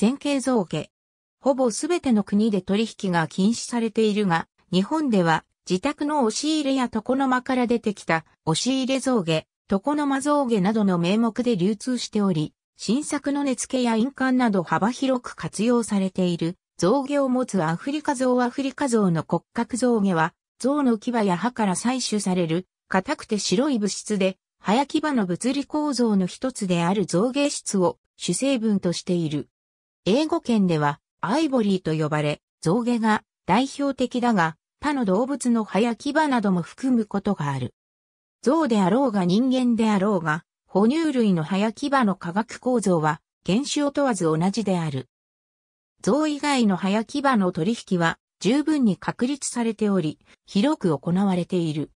前景造家。ほぼすべての国で取引が禁止されているが、日本では自宅の押し入れや床の間から出てきた押し入れ造下、床の間造下などの名目で流通しており、新作の根付けや印鑑など幅広く活用されている造下を持つアフリカ像アフリカ像の骨格造下は、像の牙や歯から採取される硬くて白い物質で、早牙の物理構造の一つである造形質を主成分としている。英語圏ではアイボリーと呼ばれ、象牙が代表的だが、他の動物の葉や牙なども含むことがある。象であろうが人間であろうが、哺乳類の葉や牙の化学構造は、原種を問わず同じである。象以外の葉や牙の取引は、十分に確立されており、広く行われている。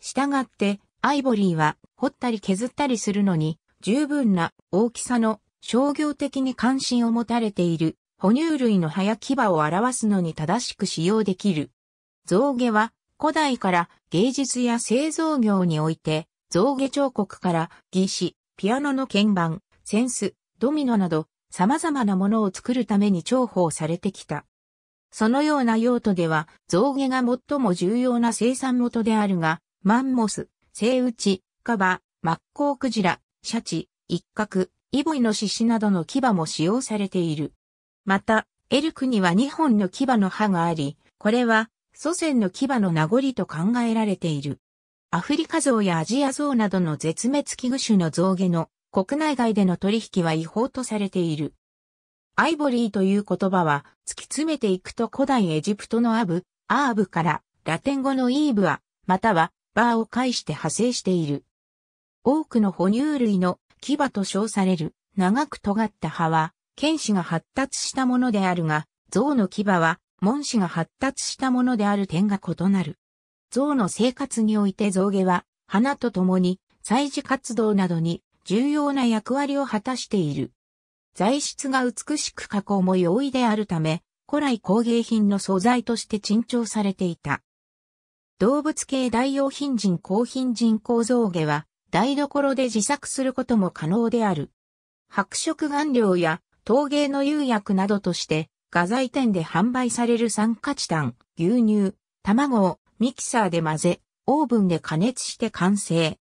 したがって、アイボリーは、掘ったり削ったりするのに、十分な大きさの商業的に関心を持たれている哺乳類の早牙を表すのに正しく使用できる。象牙は古代から芸術や製造業において象牙彫刻から技師、ピアノの鍵盤、センス、ドミノなど様々なものを作るために重宝されてきた。そのような用途では象牙が最も重要な生産元であるが、マンモス、セイウチ、カバ、マッコウクジラ、シャチ、一角、イボイの獅子などの牙も使用されている。また、エルクには2本の牙の歯があり、これは祖先の牙の名残と考えられている。アフリカゾウやアジアゾウなどの絶滅危惧種の象牙の国内外での取引は違法とされている。アイボリーという言葉は突き詰めていくと古代エジプトのアブ、アーブからラテン語のイーブア、またはバーを介して派生している。多くの哺乳類の牙と称される長く尖った歯は、剣士が発達したものであるが、象の牙は、門士が発達したものである点が異なる。象の生活において象牙は、花と共に、祭事活動などに重要な役割を果たしている。材質が美しく加工も容易であるため、古来工芸品の素材として珍重されていた。動物系代用品人高品人構造毛は、台所で自作することも可能である。白色顔料や陶芸の釉薬などとして、画材店で販売される酸化チタン、牛乳、卵をミキサーで混ぜ、オーブンで加熱して完成。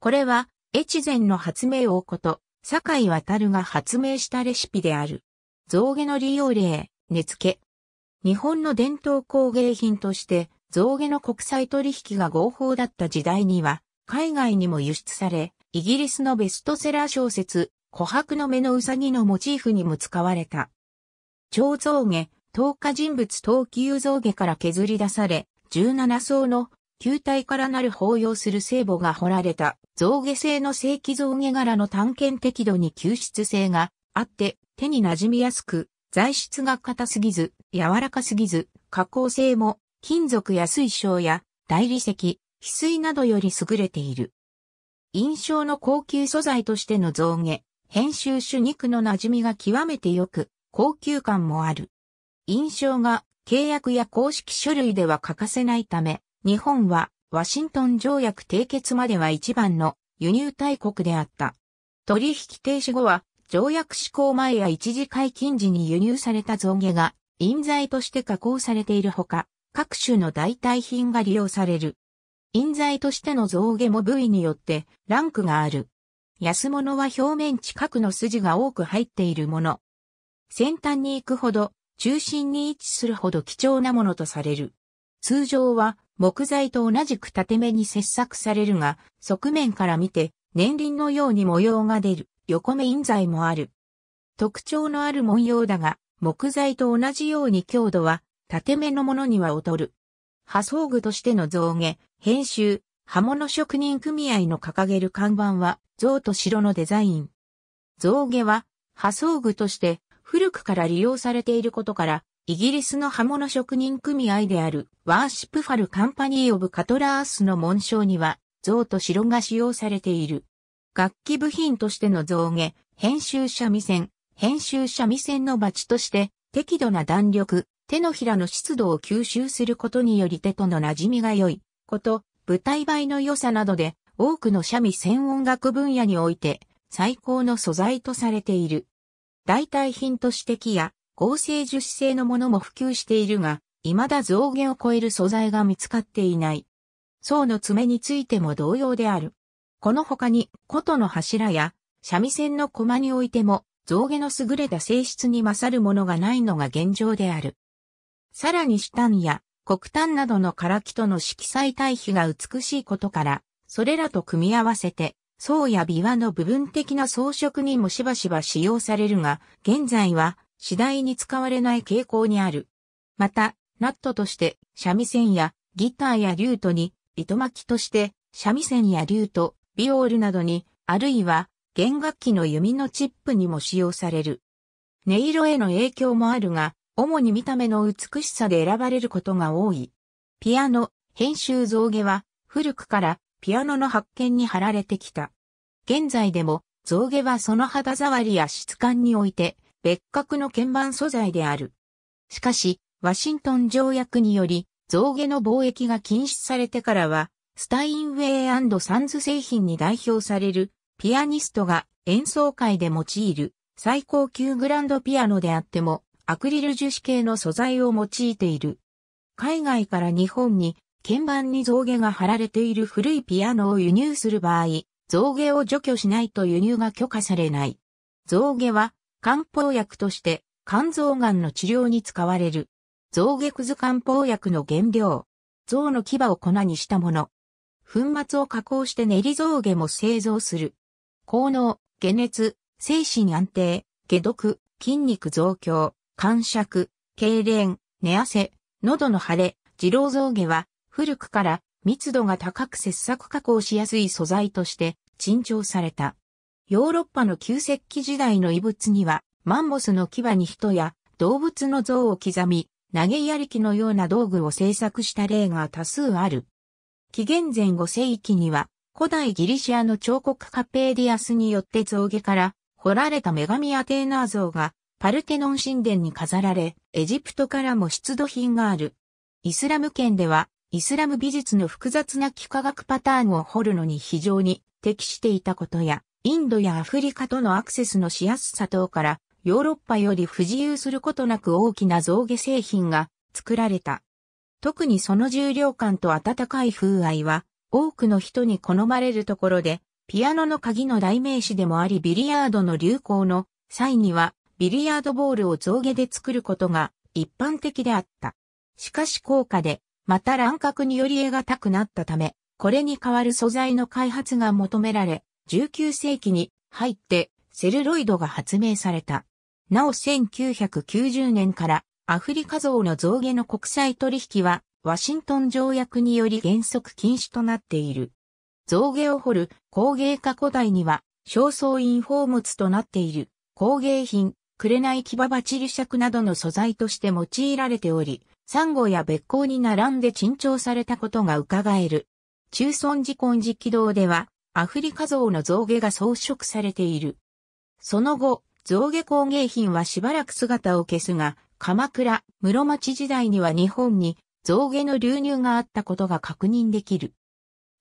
これは、越前の発明王こと、坂井渡が発明したレシピである。象牙の利用例、根付け。日本の伝統工芸品として、象牙の国際取引が合法だった時代には、海外にも輸出され、イギリスのベストセラー小説、琥珀の目のうさぎのモチーフにも使われた。超象下、等価人物等級象下から削り出され、17層の球体からなる抱擁する聖母が彫られた象下製の正規象下柄の探検適度に吸湿性があって手に馴染みやすく材質が硬すぎず柔らかすぎず加工性も金属や水晶や大理石翡翠などより優れている。印象の高級素材としての造毛、編集種肉の馴染みが極めて良く、高級感もある。印象が契約や公式書類では欠かせないため、日本はワシントン条約締結までは一番の輸入大国であった。取引停止後は条約施行前や一時解禁時に輸入された造毛が印材として加工されているほか、各種の代替品が利用される。印材としての象牙も部位によってランクがある。安物は表面近くの筋が多く入っているもの。先端に行くほど、中心に位置するほど貴重なものとされる。通常は木材と同じく縦目に切削されるが、側面から見て年輪のように模様が出る横目印材もある。特徴のある文様だが、木材と同じように強度は縦目のものには劣る。破装具としての造毛、編集、刃物職人組合の掲げる看板は、象と城のデザイン。造毛は、破装具として古くから利用されていることから、イギリスの刃物職人組合であるワーシップファルカンパニー・オブ・カトラースの紋章には、象と城が使用されている。楽器部品としての造毛、編集者未線、編集者未線のバチとして、適度な弾力、手のひらの湿度を吸収することにより手との馴染みが良いこと、舞台映えの良さなどで、多くの三味線音楽分野において、最高の素材とされている。代替品として木や合成樹脂製のものも普及しているが、未だ増減を超える素材が見つかっていない。層の爪についても同様である。この他に、琴の柱や、三味線の駒においても、象牙の優れた性質に勝るものがないのが現状である。さらにシタンや黒炭などの唐木との色彩対比が美しいことから、それらと組み合わせて、層や琵琶の部分的な装飾にもしばしば使用されるが、現在は次第に使われない傾向にある。また、ナットとして三味線やギターやリュートに、糸巻きとして三味線やリュート、ビオールなどに、あるいは弦楽器の弓のチップにも使用される。音色への影響もあるが、主に見た目の美しさで選ばれることが多い。ピアノ、編集造毛は、古くからピアノの発見に貼られてきた。現在でも、造毛はその肌触りや質感において、別格の鍵盤素材である。しかし、ワシントン条約により、造毛の貿易が禁止されてからは、スタインウェイサンズ製品に代表される、ピアニストが演奏会で用いる最高級グランドピアノであっても、アクリル樹脂系の素材を用いている。海外から日本に鍵盤に造毛が貼られている古いピアノを輸入する場合、造毛を除去しないと輸入が許可されない。造毛は漢方薬として肝臓がんの治療に使われる。造毛くず漢方薬の原料。象の牙を粉にしたもの。粉末を加工して練り造毛も製造する。効能、解熱、精神安定、解毒、筋肉増強、感触、痙攣、寝汗、喉の腫れ、二郎象牙は古くから密度が高く切削加工しやすい素材として珍重された。ヨーロッパの旧石器時代の遺物にはマンモスの牙に人や動物の像を刻み、投げやり機のような道具を製作した例が多数ある。紀元前5世紀には古代ギリシアの彫刻家ペーディアスによって象牙から彫られた女神アテーナー像がパルテノン神殿に飾られ、エジプトからも出土品がある。イスラム圏では、イスラム美術の複雑な幾何学パターンを掘るのに非常に適していたことや、インドやアフリカとのアクセスのしやすさ等から、ヨーロッパより不自由することなく大きな造下製品が作られた。特にその重量感と温かい風合いは、多くの人に好まれるところで、ピアノの鍵の代名詞でもありビリヤードの流行の際にはビリヤードボールを象牙で作ることが一般的であった。しかし高価で、また乱獲により得がたくなったため、これに代わる素材の開発が求められ、19世紀に入ってセルロイドが発明された。なお1990年からアフリカ像の象牙の国際取引はワシントン条約により原則禁止となっている。象牙を掘る工芸家古代には、焦燥インフォームツとなっている工芸品、紅木場鉢流尺などの素材として用いられており、サンゴや別光に並んで珍重されたことが伺える。中村寺根寺軌道では、アフリカ像の象牙が装飾されている。その後、象牙工芸品はしばらく姿を消すが、鎌倉、室町時代には日本に象牙の流入があったことが確認できる。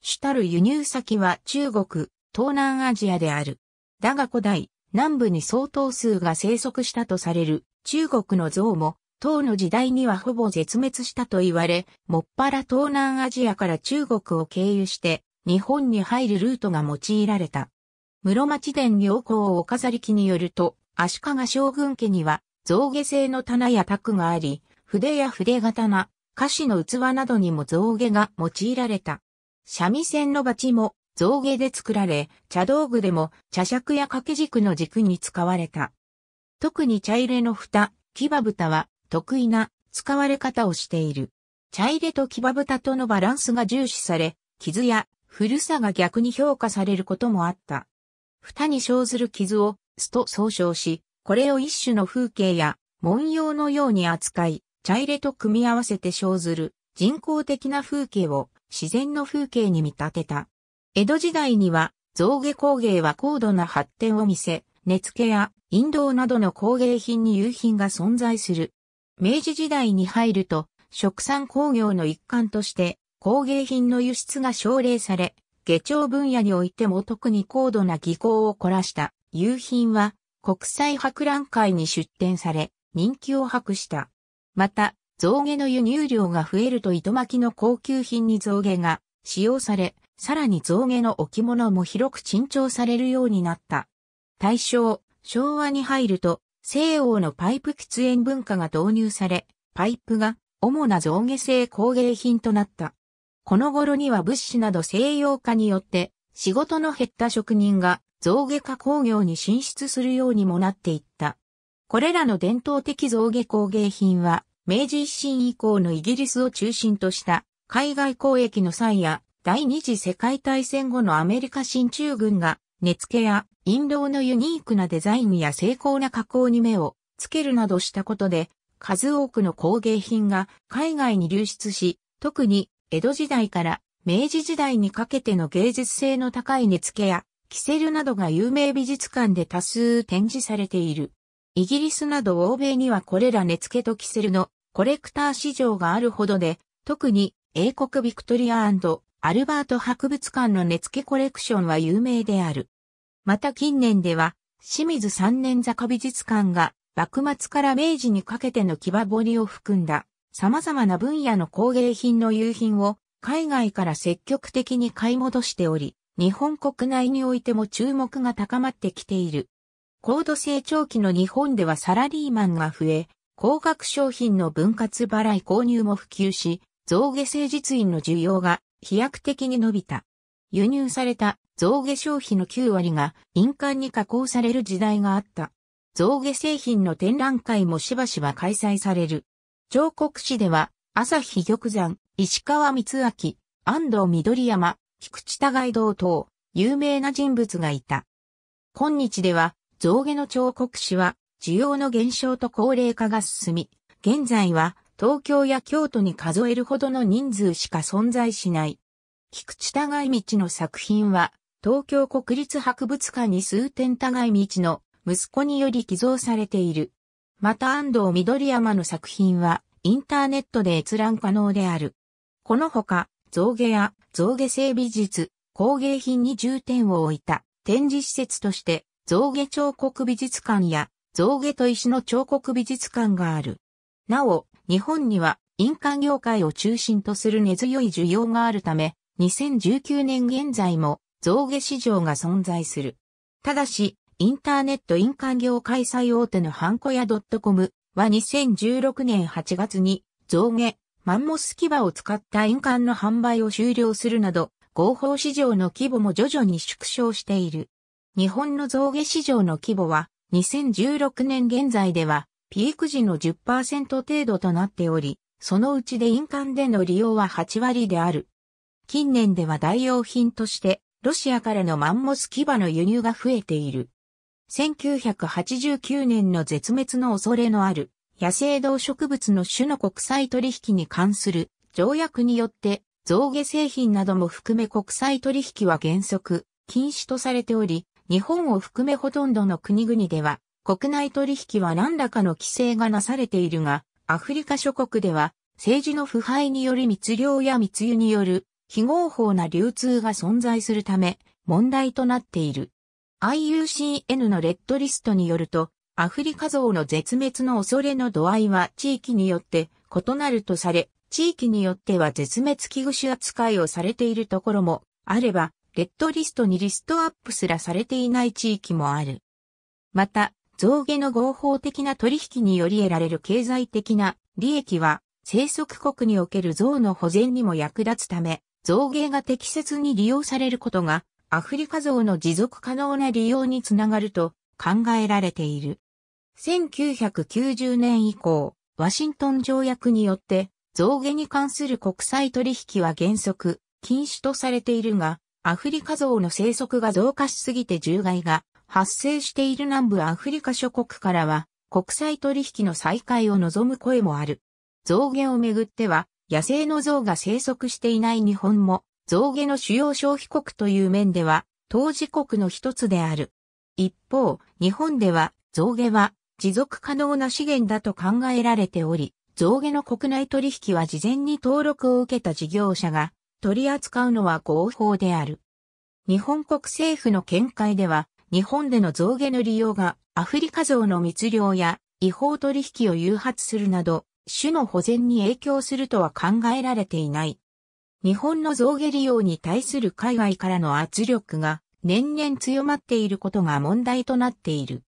主たる輸入先は中国、東南アジアである。だが古代、南部に相当数が生息したとされる中国の象も、唐の時代にはほぼ絶滅したと言われ、もっぱら東南アジアから中国を経由して、日本に入るルートが用いられた。室町殿良好を飾り記によると、足利将軍家には、象牙製の棚や卓があり、筆や筆刀、菓子の器などにも象牙が用いられた。三味線の鉢も造毛で作られ、茶道具でも茶尺や掛け軸の軸に使われた。特に茶入れの蓋、牙蓋は得意な使われ方をしている。茶入れと牙蓋とのバランスが重視され、傷や古さが逆に評価されることもあった。蓋に生ずる傷を巣と総称し、これを一種の風景や文様のように扱い、茶入れと組み合わせて生ずる人工的な風景を自然の風景に見立てた。江戸時代には、象牙工芸は高度な発展を見せ、根付や陰道などの工芸品に有品が存在する。明治時代に入ると、食産工業の一環として、工芸品の輸出が奨励され、下町分野においても特に高度な技巧を凝らした、有品は、国際博覧会に出展され、人気を博した。また、象牙の輸入量が増えると糸巻きの高級品に象牙が使用され、さらに象牙の置物も広く珍重されるようになった。大正、昭和に入ると、西欧のパイプ喫煙文化が導入され、パイプが主な象牙製工芸品となった。この頃には物資など西洋化によって、仕事の減った職人が象牙化工業に進出するようにもなっていった。これらの伝統的象牙工芸品は、明治維新以降のイギリスを中心とした海外交易の際や第二次世界大戦後のアメリカ進駐軍が、根付や印籠のユニークなデザインや精巧な加工に目をつけるなどしたことで、数多くの工芸品が海外に流出し、特に江戸時代から明治時代にかけての芸術性の高い根付やキセルなどが有名美術館で多数展示されている。イギリスなど欧米にはこれら根付とキセルのコレクター市場があるほどで、特に英国ビクトリアアルバート博物館の根付コレクションは有名である。また近年では、清水三年坂美術館が、幕末から明治にかけての木彫りを含んだ、様々な分野の工芸品の有品を、海外から積極的に買い戻しており、日本国内においても注目が高まってきている。高度成長期の日本ではサラリーマンが増え、高額商品の分割払い購入も普及し、増下性実印の需要が飛躍的に伸びた。輸入された造毛消費の9割が印鑑に加工される時代があった。造毛製品の展覧会もしばしば開催される。彫刻市では、朝日玉山、石川光明、安藤緑山、菊池高街道等、有名な人物がいた。今日では、造毛の彫刻師は、需要の減少と高齢化が進み、現在は、東京や京都に数えるほどの人数しか存在しない。菊池互い道の作品は、東京国立博物館に数点互い道の息子により寄贈されている。また安藤緑山の作品は、インターネットで閲覧可能である。このほか、造毛や造毛整美術、工芸品に重点を置いた展示施設として、造毛彫刻美術館や造毛と石の彫刻美術館がある。なお、日本には印鑑業界を中心とする根強い需要があるため、2019年現在も増下市場が存在する。ただし、インターネット印鑑業開催大手のハンコヤ .com は2016年8月に増下、マンモス牙を使った印鑑の販売を終了するなど、合法市場の規模も徐々に縮小している。日本の増下市場の規模は2016年現在ではピーク時の10%程度となっており、そのうちで印鑑での利用は8割である。近年では代用品として、ロシアからのマンモス牙の輸入が増えている。1989年の絶滅の恐れのある野生動植物の種の国際取引に関する条約によって造下製品なども含め国際取引は原則禁止とされており、日本を含めほとんどの国々では国内取引は何らかの規制がなされているが、アフリカ諸国では政治の腐敗により密漁や密輸による非合法な流通が存在するため問題となっている。IUCN のレッドリストによると、アフリカゾウの絶滅の恐れの度合いは地域によって異なるとされ、地域によっては絶滅危惧種扱いをされているところもあれば、レッドリストにリストアップすらされていない地域もある。また、象牙の合法的な取引により得られる経済的な利益は、生息国における象の保全にも役立つため、象牙が適切に利用されることが、アフリカ象の持続可能な利用につながると考えられている。1990年以降、ワシントン条約によって、象牙に関する国際取引は原則禁止とされているが、アフリカ象の生息が増加しすぎて獣害が発生している南部アフリカ諸国からは、国際取引の再開を望む声もある。象牙をめぐっては、野生の象が生息していない日本も、象牙の主要消費国という面では、当事国の一つである。一方、日本では、象牙は持続可能な資源だと考えられており、象牙の国内取引は事前に登録を受けた事業者が取り扱うのは合法である。日本国政府の見解では、日本での増下の利用がアフリカ象の密漁や違法取引を誘発するなど、種の保全に影響するとは考えられていない。日本の増下利用に対する海外からの圧力が年々強まっていることが問題となっている。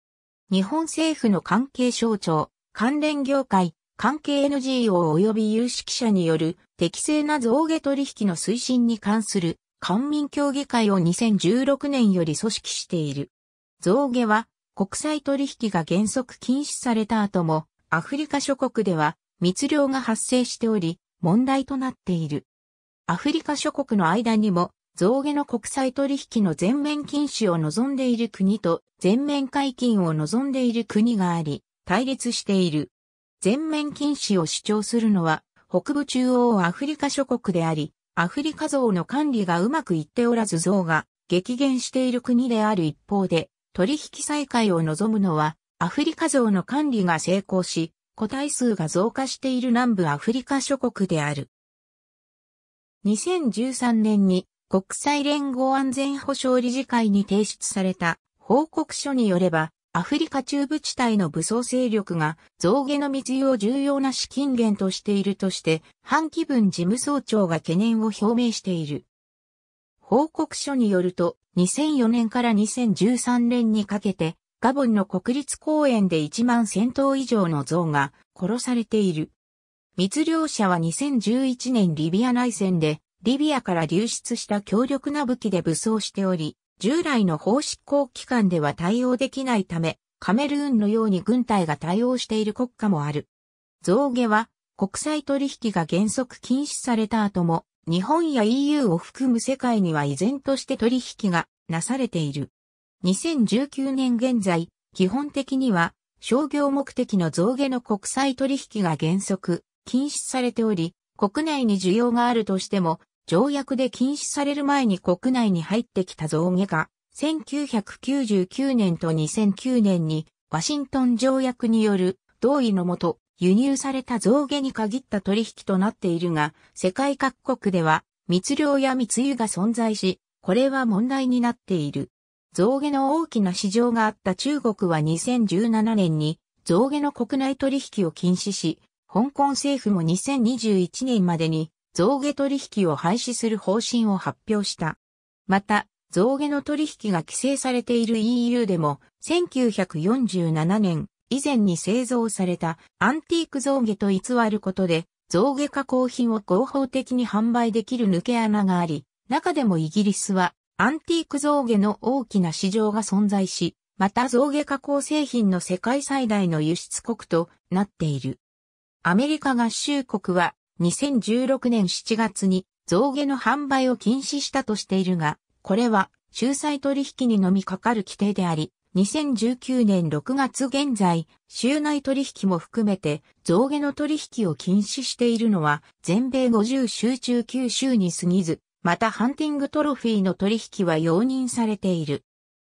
日本政府の関係省庁、関連業界、関係 NGO 及び有識者による適正な増下取引の推進に関する官民協議会を2016年より組織している。象牙は国際取引が原則禁止された後もアフリカ諸国では密漁が発生しており問題となっている。アフリカ諸国の間にも象牙の国際取引の全面禁止を望んでいる国と全面解禁を望んでいる国があり対立している。全面禁止を主張するのは北部中央アフリカ諸国であり、アフリカ像の管理がうまくいっておらず像が激減している国である一方で、取引再開を望むのは、アフリカ像の管理が成功し、個体数が増加している南部アフリカ諸国である。2013年に国際連合安全保障理事会に提出された報告書によれば、アフリカ中部地帯の武装勢力が増下の密輸を重要な資金源としているとして、反気分事務総長が懸念を表明している。報告書によると、2004年から2013年にかけて、ガボンの国立公園で1万千頭以上の象が殺されている。密漁者は2011年リビア内戦で、リビアから流出した強力な武器で武装しており、従来の法執行機関では対応できないため、カメルーンのように軍隊が対応している国家もある。象牙は国際取引が原則禁止された後も、日本や EU を含む世界には依然として取引がなされている。2019年現在、基本的には商業目的の象牙の国際取引が原則禁止されており、国内に需要があるとしても条約で禁止される前に国内に入ってきた象牙が、1999年と2009年に、ワシントン条約による同意のもと、輸入された象牙に限った取引となっているが、世界各国では密漁や密輸が存在し、これは問題になっている。象牙の大きな市場があった中国は2017年に象牙の国内取引を禁止し、香港政府も2021年までに増下取引を廃止する方針を発表した。また、増下の取引が規制されている EU でも、1947年以前に製造されたアンティーク増下と偽ることで、増下加工品を合法的に販売できる抜け穴があり、中でもイギリスはアンティーク増下の大きな市場が存在し、また増下加工製品の世界最大の輸出国となっている。アメリカ合衆国は2016年7月に増毛の販売を禁止したとしているが、これは仲裁取引にのみかかる規定であり、2019年6月現在、州内取引も含めて、増毛の取引を禁止しているのは、全米50州中9州に過ぎず、またハンティングトロフィーの取引は容認されている。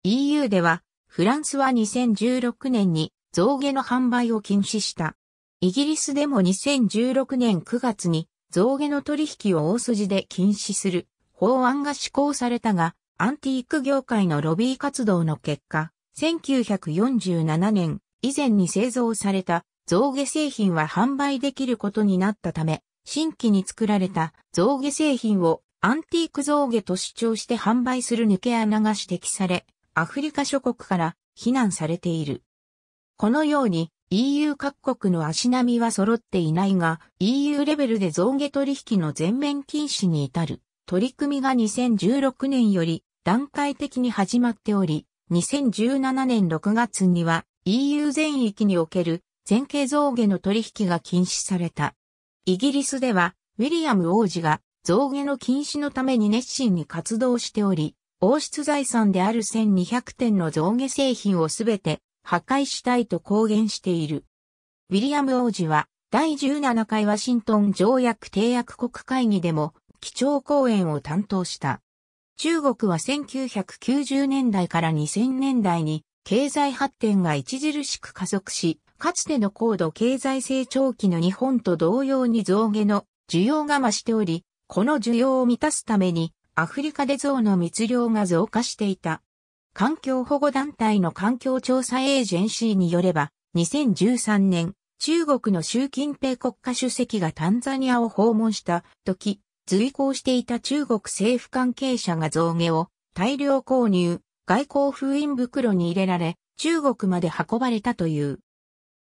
EU では、フランスは2016年に増毛の販売を禁止した。イギリスでも2016年9月に象牙の取引を大筋で禁止する法案が施行されたが、アンティーク業界のロビー活動の結果、1947年以前に製造された象牙製品は販売できることになったため、新規に作られた象牙製品をアンティーク象牙と主張して販売する抜け穴が指摘され、アフリカ諸国から非難されている。このように EU 各国の足並みは揃っていないが、EU レベルで増下取引の全面禁止に至る取り組みが2016年より段階的に始まっており、2017年6月には EU 全域における全形増下の取引が禁止された。イギリスでは、ウィリアム王子が増下の禁止のために熱心に活動しており、王室財産である1200点の増下製品をすべて破壊したいと公言している。ウィリアム王子は第17回ワシントン条約締約国会議でも基調講演を担当した。中国は1990年代から2000年代に経済発展が著しく加速し、かつての高度経済成長期の日本と同様に増下の需要が増しており、この需要を満たすためにアフリカで増の密漁が増加していた。環境保護団体の環境調査エージェンシーによれば、2013年、中国の習近平国家主席がタンザニアを訪問した時、随行していた中国政府関係者が象牙を大量購入、外交封印袋に入れられ、中国まで運ばれたという。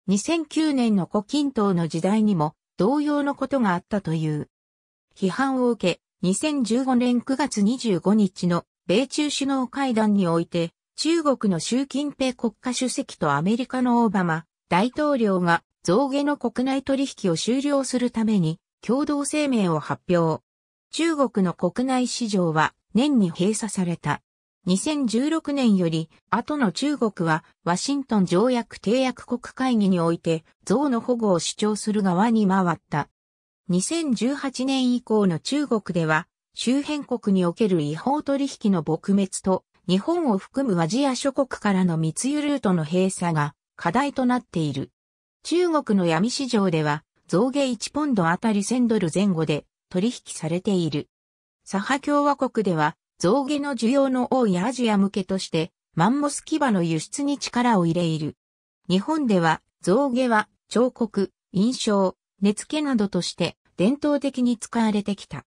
2009年の胡錦東の時代にも同様のことがあったという。批判を受け、2015年9月25日の米中首脳会談において、中国の習近平国家主席とアメリカのオバマ大統領が増下の国内取引を終了するために共同声明を発表。中国の国内市場は年に閉鎖された。2016年より後の中国はワシントン条約締約国会議において増の保護を主張する側に回った。2018年以降の中国では周辺国における違法取引の撲滅と、日本を含むアジア諸国からの密輸ルートの閉鎖が課題となっている。中国の闇市場では、増下1ポンドあたり1000ドル前後で取引されている。サハ共和国では、増下の需要の多いアジア向けとして、マンモス牙の輸出に力を入れいる。日本では、増下は彫刻、印象、根付けなどとして伝統的に使われてきた。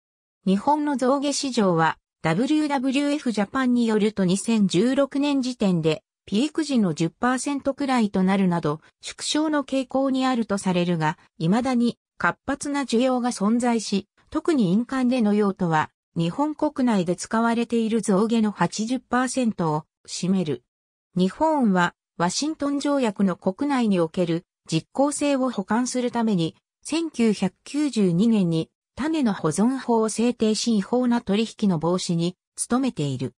日本の造下市場は WWF ジャパンによると2016年時点でピーク時の10%くらいとなるなど縮小の傾向にあるとされるが、未だに活発な需要が存在し、特に印鑑での用途は日本国内で使われている増下の80%を占める。日本はワシントン条約の国内における実効性を保管するために1992年に種の保存法を制定し違法な取引の防止に努めている。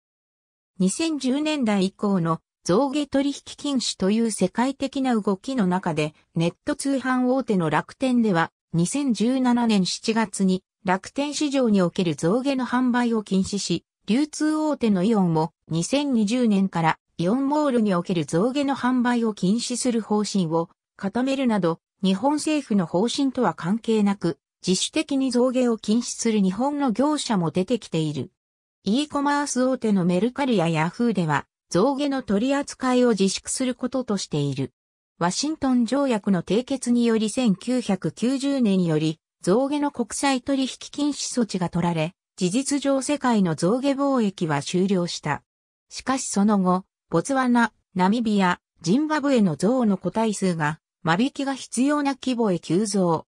2010年代以降の増下取引禁止という世界的な動きの中でネット通販大手の楽天では2017年7月に楽天市場における増下の販売を禁止し、流通大手のイオンも2020年からイオンモールにおける増下の販売を禁止する方針を固めるなど、日本政府の方針とは関係なく、自主的に増毛を禁止する日本の業者も出てきている。e コマース大手のメルカリやヤフーでは、増毛の取り扱いを自粛することとしている。ワシントン条約の締結により1990年より、増毛の国際取引禁止措置が取られ、事実上世界の増毛貿易は終了した。しかしその後、ボツワナ、ナミビア、ジンバブエの像の個体数が、間引きが必要な規模へ急増。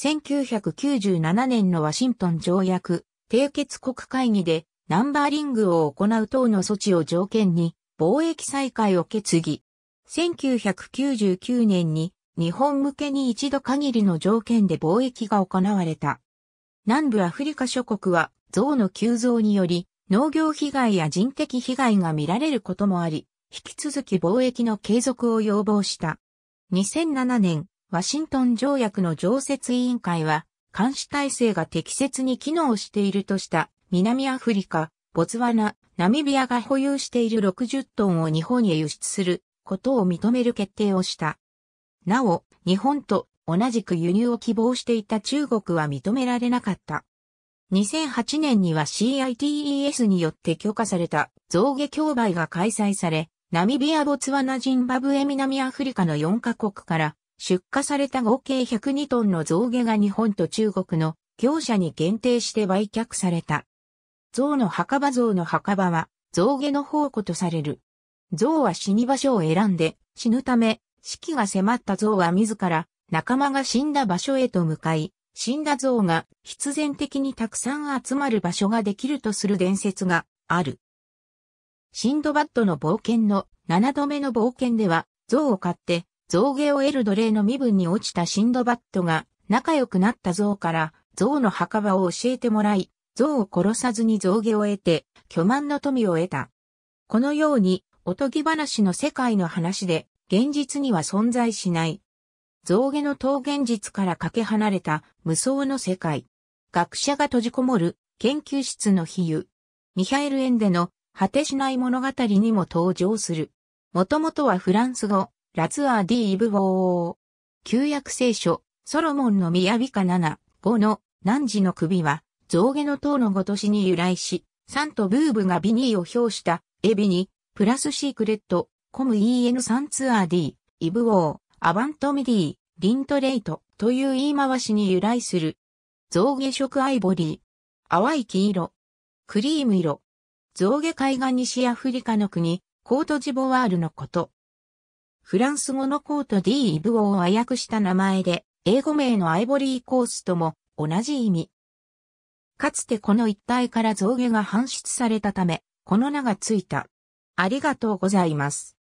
1997年のワシントン条約、締結国会議でナンバーリングを行う等の措置を条件に貿易再開を決議。1999年に日本向けに一度限りの条件で貿易が行われた。南部アフリカ諸国は象の急増により農業被害や人的被害が見られることもあり、引き続き貿易の継続を要望した。2007年、ワシントン条約の常設委員会は、監視体制が適切に機能しているとした南アフリカ、ボツワナ、ナミビアが保有している60トンを日本へ輸出することを認める決定をした。なお、日本と同じく輸入を希望していた中国は認められなかった。2008年には CITES によって許可された増下競売が開催され、ナミビア・ボツワナ・ジンバブエ・南アフリカの4カ国から出荷された合計102トンの象牙が日本と中国の業者に限定して売却された。象の墓場象の墓場は象牙の宝庫とされる。象は死に場所を選んで死ぬため、死期が迫った象は自ら仲間が死んだ場所へと向かい、死んだ象が必然的にたくさん集まる場所ができるとする伝説がある。シンドバッドの冒険の7度目の冒険では象を買って象牙を得る奴隷の身分に落ちたシンドバッドが仲良くなった象から象の墓場を教えてもらい、象を殺さずに象牙を得て巨万の富を得た。このようにおとぎ話の世界の話で現実には存在しない。象牙の陶。現実からかけ離れた無双の世界。学者が閉じこもる研究室の比喩。ミハエル・エンデの果てしない物語にも登場する。もともとはフランス語、ラツアーディ・イブ・ウォー。旧約聖書、ソロモンの宮美か7、5の、汝の首は、象牙の塔のごとしに由来し、サンとブーブがビニーを表した、エビに、プラスシークレット、コム EN3 ツアー D、イブウォー、アバントミディ、リントレイトという言い回しに由来する。象牙色アイボリー。淡い黄色。クリーム色。象牙海岸西アフリカの国、コートジボワールのこと。フランス語のコート D イブを和訳した名前で、英語名のアイボリーコースとも同じ意味。かつてこの一帯から象牙が搬出されたため、この名がついた。ありがとうございます。